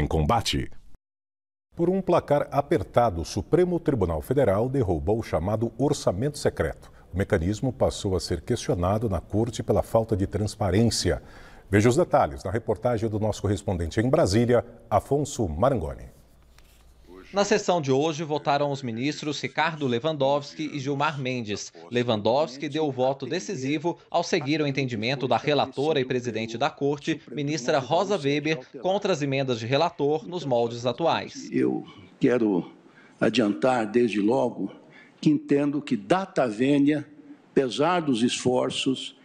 em combate. Por um placar apertado, o Supremo Tribunal Federal derrubou o chamado orçamento secreto. O mecanismo passou a ser questionado na corte pela falta de transparência. Veja os detalhes na reportagem do nosso correspondente em Brasília, Afonso Marangoni. Na sessão de hoje, votaram os ministros Ricardo Lewandowski e Gilmar Mendes. Lewandowski deu o voto decisivo ao seguir o entendimento da relatora e presidente da Corte, ministra Rosa Weber, contra as emendas de relator nos moldes atuais. Eu quero adiantar desde logo que entendo que data vênia, apesar dos esforços,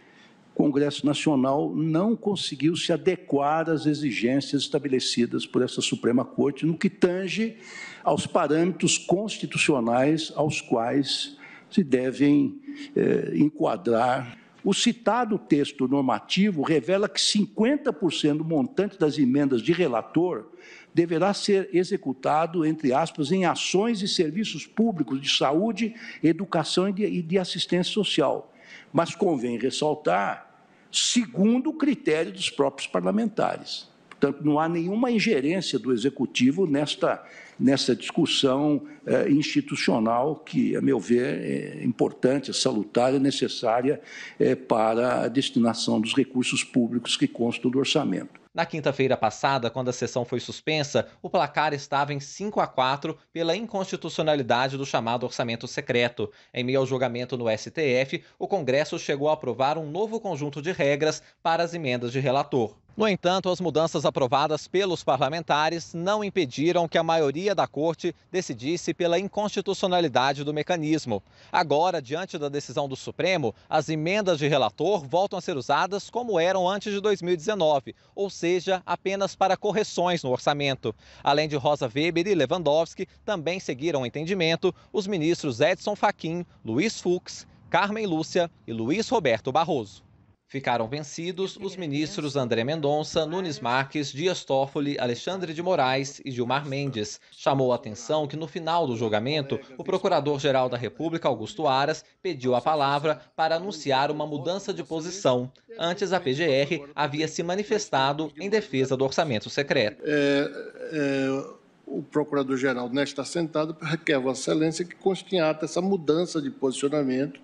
Congresso Nacional não conseguiu se adequar às exigências estabelecidas por essa Suprema Corte no que tange aos parâmetros constitucionais aos quais se devem eh, enquadrar. O citado texto normativo revela que 50% do montante das emendas de relator deverá ser executado, entre aspas, em ações e serviços públicos de saúde, educação e de, e de assistência social. Mas convém ressaltar segundo o critério dos próprios parlamentares. Portanto, não há nenhuma ingerência do executivo nesta, nesta discussão eh, institucional que, a meu ver, é importante, é salutar, é necessária eh, para a destinação dos recursos públicos que constam do orçamento. Na quinta-feira passada, quando a sessão foi suspensa, o placar estava em 5 a 4 pela inconstitucionalidade do chamado orçamento secreto. Em meio ao julgamento no STF, o Congresso chegou a aprovar um novo conjunto de regras para as emendas de relator. No entanto, as mudanças aprovadas pelos parlamentares não impediram que a maioria da corte decidisse pela inconstitucionalidade do mecanismo. Agora, diante da decisão do Supremo, as emendas de relator voltam a ser usadas como eram antes de 2019, ou seja, apenas para correções no orçamento. Além de Rosa Weber e Lewandowski, também seguiram o entendimento os ministros Edson Fachin, Luiz Fux, Carmen Lúcia e Luiz Roberto Barroso. Ficaram vencidos os ministros André Mendonça, Nunes Marques, Dias Toffoli, Alexandre de Moraes e Gilmar Mendes. Chamou a atenção que, no final do julgamento, o Procurador-Geral da República, Augusto Aras, pediu a palavra para anunciar uma mudança de posição. Antes, a PGR havia se manifestado em defesa do orçamento secreto. É, é, o Procurador-Geral, nesta sentada, requer Vossa Excelência que conste em essa mudança de posicionamento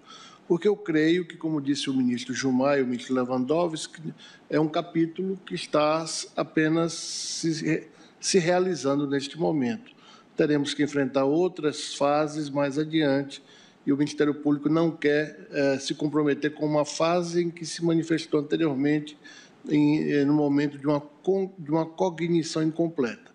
porque eu creio que, como disse o ministro Gilmar e o ministro Lewandowski, é um capítulo que está apenas se, se realizando neste momento. Teremos que enfrentar outras fases mais adiante e o Ministério Público não quer eh, se comprometer com uma fase em que se manifestou anteriormente em, em, eh, no momento de uma, de uma cognição incompleta.